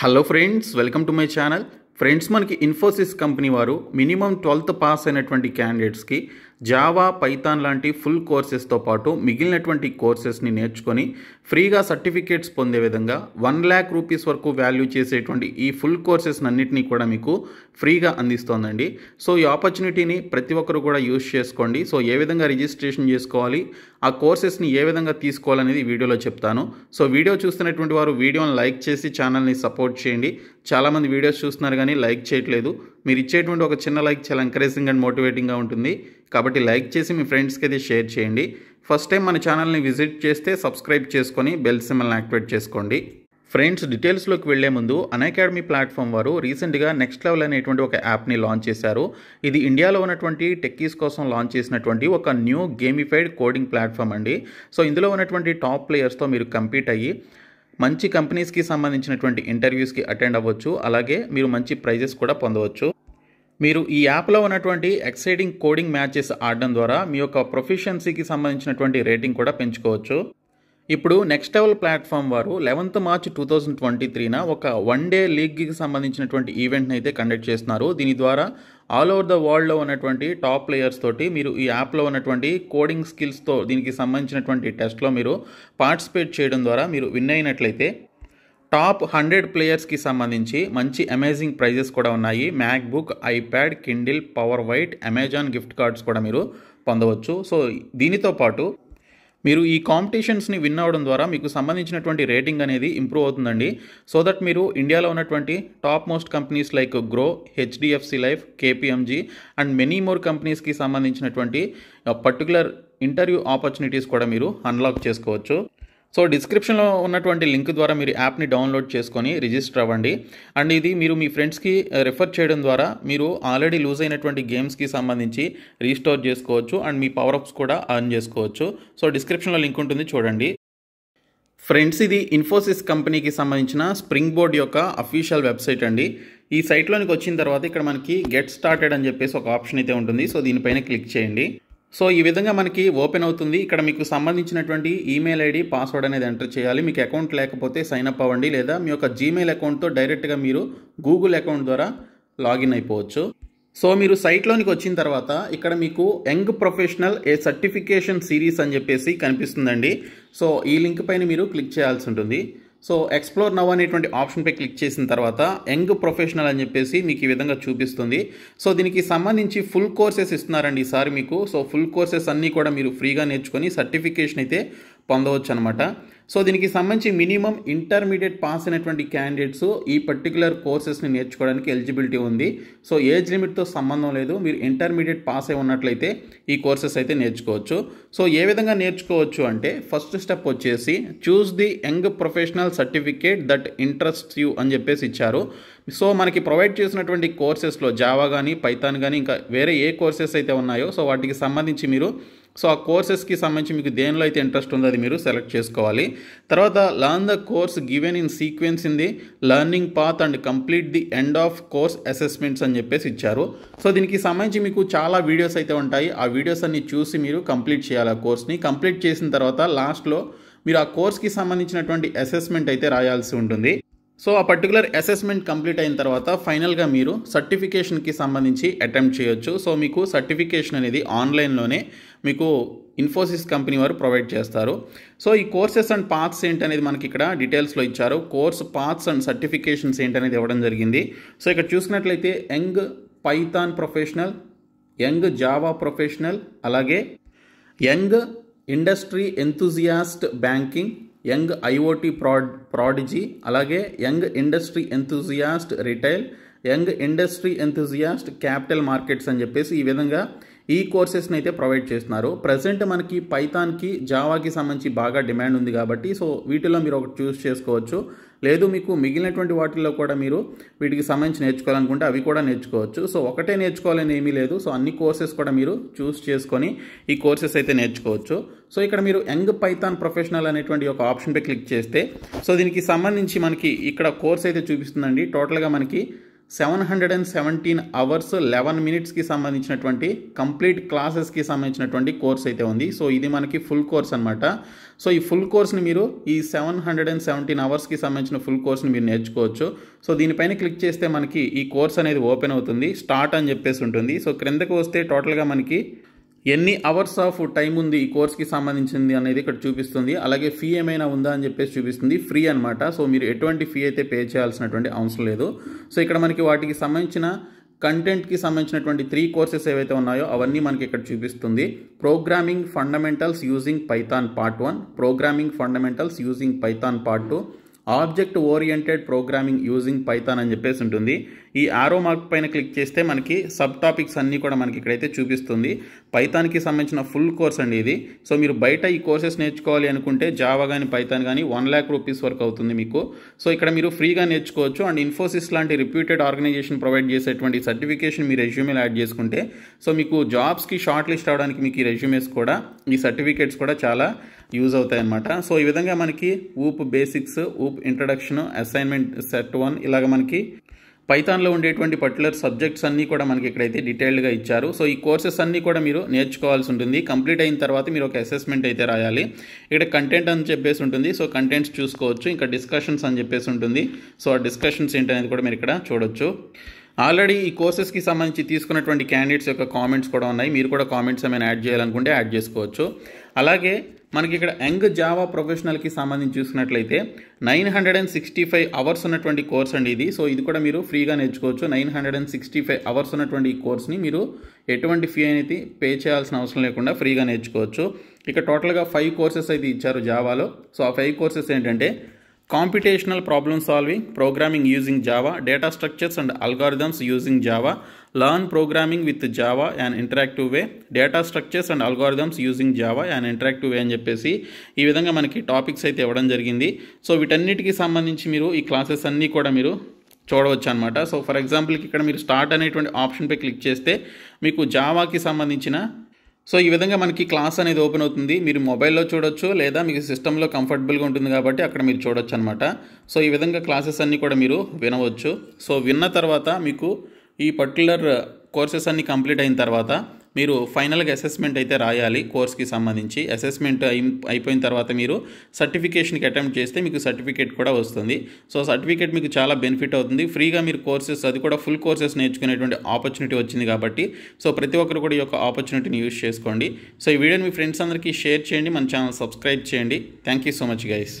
hello friends welcome to my channel friends మనకి Infosys company వారు minimum twelfth pass అయినటువంటి క్యాండిడేట్స్కి జావా పైథాన్ లాంటి ఫుల్ కోర్సెస్తో పాటు మిగిలినటువంటి కోర్సెస్ని నేర్చుకొని ఫ్రీగా సర్టిఫికేట్స్ పొందే విధంగా వన్ ల్యాక్ రూపీస్ వరకు వాల్యూ చేసేటువంటి ఈ ఫుల్ కోర్సెస్ అన్నింటినీ కూడా మీకు ఫ్రీగా అందిస్తోందండి సో ఈ ఆపర్చునిటీని ప్రతి ఒక్కరు కూడా యూజ్ చేసుకోండి సో ఏ విధంగా రిజిస్ట్రేషన్ చేసుకోవాలి ఆ కోర్సెస్ని ఏ విధంగా తీసుకోవాలనేది వీడియోలో చెప్తాను సో వీడియో చూస్తున్నటువంటి వారు వీడియోని లైక్ చేసి ఛానల్ని సపోర్ట్ చేయండి చాలామంది వీడియోస్ చూస్తున్నారు కానీ లైక్ చేయట్లేదు మీరు ఇచ్చేటువంటి ఒక చిన్న లైక్ చాలా ఎంకరేజింగ్ అండ్ మోటివేటింగ్గా ఉంటుంది కాబట్టి లైక్ చేసి మీ ఫ్రెండ్స్కి అయితే షేర్ చేయండి ఫస్ట్ టైం మన ఛానల్ని విజిట్ చేస్తే సబ్స్క్రైబ్ చేసుకొని బెల్ సిమ్మల్ని యాక్టివేట్ చేసుకోండి ఫ్రెండ్స్ డీటెయిల్స్లోకి వెళ్లే ముందు అకాడమీ ప్లాట్ఫామ్ వారు రీసెంట్గా నెక్స్ట్ లెవెల్ అనేటువంటి ఒక యాప్ని లాంచ్ చేశారు ఇది ఇండియాలో ఉన్నటువంటి టెక్కీస్ కోసం లాంచ్ చేసినటువంటి ఒక న్యూ గేమిఫైడ్ కోడింగ్ ప్లాట్ఫామ్ అండి సో ఇందులో ఉన్నటువంటి టాప్ ప్లేయర్స్తో మీరు కంపీట్ అయ్యి మంచి కంపెనీస్కి సంబంధించినటువంటి ఇంటర్వ్యూస్కి అటెండ్ అవ్వచ్చు అలాగే మీరు మంచి ప్రైజెస్ కూడా పొందవచ్చు మీరు ఈ యాప్లో ఉన్నటువంటి ఎక్సైటింగ్ కోడింగ్ మ్యాచెస్ ఆడడం ద్వారా మీ యొక్క ప్రొఫిషియన్సీకి సంబంధించినటువంటి రేటింగ్ కూడా పెంచుకోవచ్చు ఇప్పుడు నెక్స్ట్ లెవెల్ ప్లాట్ఫామ్ వారు eleventh March two thousand twenty త్రీన ఒక వన్ డే లీగ్కి సంబంధించినటువంటి ఈవెంట్ని అయితే కండక్ట్ చేస్తున్నారు దీని ద్వారా ఆల్ ఓవర్ ద వరల్డ్లో ఉన్నటువంటి టాప్ ప్లేయర్స్ తోటి మీరు ఈ యాప్లో ఉన్నటువంటి కోడింగ్ స్కిల్స్తో దీనికి సంబంధించినటువంటి టెస్ట్లో మీరు పార్టిసిపేట్ చేయడం ద్వారా మీరు విన్ అయినట్లయితే టాప్ హండ్రెడ్ ప్లేయర్స్కి సంబంధించి మంచి అమేజింగ్ ప్రైజెస్ కూడా ఉన్నాయి MacBook iPad Kindle power white Amazon gift cards కూడా మీరు పొందవచ్చు సో దీనితో పాటు మీరు ఈ కాంపిటీషన్స్ని విన్ అవడం ద్వారా మీకు సంబంధించినటువంటి రేటింగ్ అనేది ఇంప్రూవ్ అవుతుందండి సో దట్ మీరు ఇండియాలో ఉన్నటువంటి top most companies like Groww HDFC Life KPMG and many more కంపెనీస్కి సంబంధించినటువంటి పర్టికులర్ ఇంటర్వ్యూ ఆపర్చునిటీస్ కూడా మీరు అన్లాక్ చేసుకోవచ్చు సో డిస్క్రిప్షన్లో ఉన్నటువంటి లింక్ ద్వారా మీరు యాప్ని డౌన్లోడ్ చేసుకొని రిజిస్టర్ అవ్వండి అండ్ ఇది మీరు మీ ఫ్రెండ్స్కి రెఫర్ చేయడం ద్వారా మీరు ఆల్రెడీ లూజ్ అయినటువంటి గేమ్స్కి సంబంధించి రీస్టోర్ చేసుకోవచ్చు అండ్ మీ పవర్ అప్స్ కూడా అర్న్ చేసుకోవచ్చు సో డిస్క్రిప్షన్లో లింక్ ఉంటుంది చూడండి ఫ్రెండ్స్ ఇది ఇన్ఫోసిస్ కంపెనీకి సంబంధించిన స్ప్రింగ్ బోర్డ్ యొక్క అఫీషియల్ వెబ్సైట్ అండి ఈ సైట్లోనికి వచ్చిన తర్వాత ఇక్కడ మనకి గెట్ స్టార్టెడ్ అని చెప్పేసి ఒక ఆప్షన్ అయితే ఉంటుంది సో దీనిపైన క్లిక్ చేయండి సో ఈ విధంగా మనకి ఓపెన్ అవుతుంది ఇక్కడ మీకు సంబంధించినటువంటి ఈమెయిల్ ఐడి పాస్వర్డ్ అనేది ఎంటర్ చేయాలి మీకు అకౌంట్ లేకపోతే సైన్ అప్ అవ్వండి లేదా మీ యొక్క జీమెయిల్ అకౌంట్తో డైరెక్ట్గా మీరు గూగుల్ అకౌంట్ ద్వారా లాగిన్ అయిపోవచ్చు సో మీరు సైట్లోనికి వచ్చిన తర్వాత ఇక్కడ మీకు young professional A certification series అని చెప్పేసి కనిపిస్తుందండి సో ఈ లింక్ పైన మీరు క్లిక్ చేయాల్సి ఉంటుంది సో ఎక్స్ప్లోర్ నవ్ అనేటువంటి ఆప్షన్పై క్లిక్ చేసిన తర్వాత యంగ్ ప్రొఫెషనల్ అని చెప్పేసి మీకు ఈ విధంగా చూపిస్తుంది సో దీనికి సంబంధించి ఫుల్ కోర్సెస్ ఇస్తున్నారండి ఈసారి మీకు సో ఫుల్ కోర్సెస్ అన్నీ కూడా మీరు ఫ్రీగా నేర్చుకొని సర్టిఫికేషన్ అయితే పొందవచ్చు అనమాట సో దీనికి సంబంధించి మినిమం ఇంటర్మీడియట్ పాస్ అయినటువంటి క్యాండిడేట్స్ ఈ పర్టికులర్ కోర్సెస్ని నేర్చుకోవడానికి ఎలిజిబిలిటీ ఉంది సో ఏజ్ లిమిట్తో సంబంధం లేదు మీరు ఇంటర్మీడియట్ పాస్ అయి ఉన్నట్లయితే ఈ కోర్సెస్ అయితే నేర్చుకోవచ్చు సో ఏ విధంగా నేర్చుకోవచ్చు అంటే ఫస్ట్ స్టెప్ వచ్చేసి choose the young professional certificate that interest you అని చెప్పేసి ఇచ్చారు సో మనకి ప్రొవైడ్ చేసినటువంటి కోర్సెస్లో జావా కానీ పైథాన్ కానీ ఇంకా వేరే ఏ కోర్సెస్ అయితే ఉన్నాయో సో వాటికి సంబంధించి మీరు సో ఆ కోర్సెస్కి సంబంధించి మీకు దేనిలో అయితే ఇంట్రెస్ట్ ఉందో అది మీరు సెలెక్ట్ చేసుకోవాలి తర్వాత learn the course given in sequence in the learning path and complete the end of course assessments అని చెప్పేసి ఇచ్చారు సో దీనికి సంబంధించి మీకు చాలా వీడియోస్ అయితే ఉంటాయి ఆ వీడియోస్ అన్ని చూసి మీరు కంప్లీట్ చేయాలి ఆ కోర్స్ని కంప్లీట్ చేసిన తర్వాత లాస్ట్లో మీరు ఆ కోర్స్కి సంబంధించినటువంటి అసెస్మెంట్ అయితే రాయాల్సి ఉంటుంది సో ఆ పర్టికులర్ అసెస్మెంట్ కంప్లీట్ అయిన తర్వాత ఫైనల్గా మీరు సర్టిఫికేషన్కి సంబంధించి అటెంప్ట్ చేయొచ్చు సో మీకు సర్టిఫికేషన్ అనేది ఆన్లైన్లోనే మీకు ఇన్ఫోసిస్ కంపెనీ వారు ప్రొవైడ్ చేస్తారు సో ఈ కోర్సెస్ అండ్ పాత్స్ ఏంటనేది మనకి ఇక్కడ డీటెయిల్స్లో ఇచ్చారు కోర్స్ పాత్స్ అండ్ సర్టిఫికేషన్స్ ఏంటనేది ఇవ్వడం జరిగింది సో ఇక్కడ చూసినట్లయితే young Python professional young Java professional అలాగే young industry enthusiast banking young IoT prod prodigy అలాగే young industry enthusiast retail young industry enthusiast capital markets అని చెప్పేసి ఈ విధంగా ఈ కోర్సెస్ని అయితే ప్రొవైడ్ చేస్తున్నారు ప్రజెంట్ మనకి పైథాన్కి జావాకి సంబంధించి బాగా డిమాండ్ ఉంది కాబట్టి సో వీటిలో మీరు ఒకటి చూస్ చేసుకోవచ్చు లేదు మీకు మిగిలినటువంటి వాటిల్లో కూడా మీరు వీటికి సంబంధించి నేర్చుకోవాలనుకుంటే అవి కూడా నేర్చుకోవచ్చు సో ఒకటే నేర్చుకోవాలని ఏమీ లేదు సో అన్ని కోర్సెస్ కూడా మీరు చూస్ చేసుకొని ఈ కోర్సెస్ అయితే నేర్చుకోవచ్చు సో ఇక్కడ మీరు యంగ్ పైథాన్ ప్రొఫెషనల్ అనేటువంటి ఒక ఆప్షన్పై క్లిక్ చేస్తే సో దీనికి సంబంధించి మనకి ఇక్కడ కోర్స్ అయితే చూపిస్తుందండి టోటల్గా మనకి seven hundred and seventeen hours eleven మినిట్స్కి సంబంధించినటువంటి కంప్లీట్ క్లాసెస్కి సంబంధించినటువంటి కోర్స్ అయితే ఉంది సో ఇది మనకి ఫుల్ కోర్స్ అనమాట సో ఈ ఫుల్ కోర్స్ని మీరు ఈ సెవెన్ హండ్రెడ్ అండ్ సెవెంటీన్ అవర్స్కి సంబంధించిన ఫుల్ కోర్స్ని మీరు నేర్చుకోవచ్చు సో దీనిపైన క్లిక్ చేస్తే మనకి ఈ కోర్స్ అనేది ఓపెన్ అవుతుంది స్టార్ట్ అని చెప్పేసి ఉంటుంది సో క్రిందకు వస్తే టోటల్గా మనకి ఎన్ని అవర్స్ ఆఫ్ టైం ఉంది ఈ కోర్స్కి సంబంధించింది అనేది ఇక్కడ చూపిస్తుంది అలాగే ఫీ ఏమైనా ఉందా అని చెప్పేసి చూపిస్తుంది ఫ్రీ అనమాట సో మీరు ఎటువంటి ఫీ అయితే పే చేయాల్సినటువంటి అవసరం లేదు సో ఇక్కడ మనకి వాటికి సంబంధించిన కంటెంట్కి సంబంధించినటువంటి త్రీ కోర్సెస్ ఏవైతే ఉన్నాయో అవన్నీ మనకి ఇక్కడ చూపిస్తుంది programming fundamentals using Python part one programming fundamentals using Python part two object oriented programming using Python అని చెప్పేసి ఉంటుంది ఈ ఆరో మార్క్ పైన క్లిక్ చేస్తే మనకి సబ్ టాపిక్స్ అన్నీ కూడా మనకి ఇక్కడైతే చూపిస్తుంది పైథాన్కి సంబంధించిన ఫుల్ కోర్స్ అండి ఇది సో మీరు బయట ఈ కోర్సెస్ నేర్చుకోవాలి అనుకుంటే జావా కానీ పైథాన్ కానీ వన్ ల్యాక్ రూపీస్ వరకు అవుతుంది మీకు సో ఇక్కడ మీరు ఫ్రీగా నేర్చుకోవచ్చు అండ్ ఇన్ఫోసిస్ లాంటి రిప్యూటెడ్ ఆర్గనైజేషన్ ప్రొవైడ్ చేసేటువంటి సర్టిఫికేషన్ మీ రెజ్యూమేలు యాడ్ చేసుకుంటే సో మీకు జాబ్స్కి షార్ట్ లిస్ట్ అవడానికి మీకు ఈ రెజ్యూమేస్ కూడా ఈ సర్టిఫికేట్స్ కూడా చాలా యూజ్ అవుతాయి సో ఈ విధంగా మనకి OOP basics OOP introduction assignment set one ఇలాగ మనకి పైతాన్లో ఉండేటువంటి పర్టికులర్ సబ్జెక్ట్స్ అన్నీ కూడా మనకి ఇక్కడైతే డీటెయిల్డ్గా ఇచ్చారు సో ఈ కోర్సెస్ అన్నీ కూడా మీరు నేర్చుకోవాల్సి ఉంటుంది కంప్లీట్ అయిన తర్వాత మీరు ఒక అసెస్మెంట్ అయితే రాయాలి ఇక్కడ కంటెంట్ అని చెప్పేసి ఉంటుంది సో కంటెంట్స్ చూసుకోవచ్చు ఇంకా డిస్కషన్స్ అని చెప్పేసి ఉంటుంది సో ఆ డిస్కషన్స్ ఏంటనేది కూడా మీరు ఇక్కడ చూడొచ్చు ఆల్రెడీ ఈ కోర్సెస్కి సంబంధించి తీసుకున్నటువంటి క్యాండిడేట్స్ యొక్క కామెంట్స్ కూడా ఉన్నాయి మీరు కూడా కామెంట్స్ ఏమైనా యాడ్ చేయాలనుకుంటే యాడ్ చేసుకోవచ్చు అలాగే మనకి ఇక్కడ యంగ్ జావా ప్రొఫెషనల్కి సంబంధించి చూసినట్లయితే nine hundred and sixty five hours ఉన్నటువంటి కోర్స్ అండి ఇది సో ఇది కూడా మీరు ఫ్రీగా నేర్చుకోవచ్చు nine hundred and sixty five hours ఉన్నటువంటి ఈ కోర్స్ని మీరు ఎటువంటి ఫీ అనేది పే చేయాల్సిన అవసరం లేకుండా ఫ్రీగా నేర్చుకోవచ్చు ఇక టోటల్గా ఫైవ్ కోర్సెస్ అయితే ఇచ్చారు జావాలో సో ఆ ఫైవ్ కోర్సెస్ ఏంటంటే computational problem solving programming using Java data structures and algorithms using Java learn programming with Java and interactive way data structures and algorithms using Java and interactive way అని చెప్పేసి ఈ విధంగా మనకి topics అయితే ఇవ్వడం జరిగింది so వీటన్నిటికీ సంబంధించి మీరు ఈ క్లాసెస్ అన్నీ కూడా మీరు చూడవచ్చు అనమాట సో ఫర్ ఎగ్జాంపుల్కి ఇక్కడ మీరు స్టార్ట్ అనేటువంటి ఆప్షన్పై క్లిక్ చేస్తే మీకు జావాకి సంబంధించిన సో ఈ విధంగా మనకి క్లాస్ అనేది ఓపెన్ అవుతుంది మీరు మొబైల్లో చూడొచ్చు లేదా మీకు సిస్టంలో కంఫర్టబుల్గా ఉంటుంది కాబట్టి అక్కడ మీరు చూడొచ్చు అనమాట సో ఈ విధంగా క్లాసెస్ అన్నీ కూడా మీరు వినవచ్చు సో విన్న తర్వాత మీకు ఈ పర్టికులర్ కోర్సెస్ అన్నీ కంప్లీట్ అయిన తర్వాత మీరు ఫైనల్గా అసెస్మెంట్ అయితే రాయాలి కోర్స్కి సంబంధించి అసెస్మెంట్ అయిపోయిన తర్వాత మీరు సర్టిఫికేషన్కి అటెంప్ట్ చేస్తే మీకు సర్టిఫికేట్ కూడా వస్తుంది సో సర్టిఫికేట్ మీకు చాలా బెనిఫిట్ అవుతుంది ఫ్రీగా మీరు కోర్సెస్ అది కూడా ఫుల్ కోర్సెస్ నేర్చుకునేటువంటి ఆపర్చునిటీ వచ్చింది కాబట్టి సో ప్రతి ఒక్కరు కూడా ఈ యొక్క ఆపర్చునిటీని యూజ్ చేసుకోండి సో ఈ వీడియోని మీ ఫ్రెండ్స్ అందరికీ షేర్ చేయండి మన ఛానల్ సబ్స్క్రైబ్ చేయండి thank you so much guys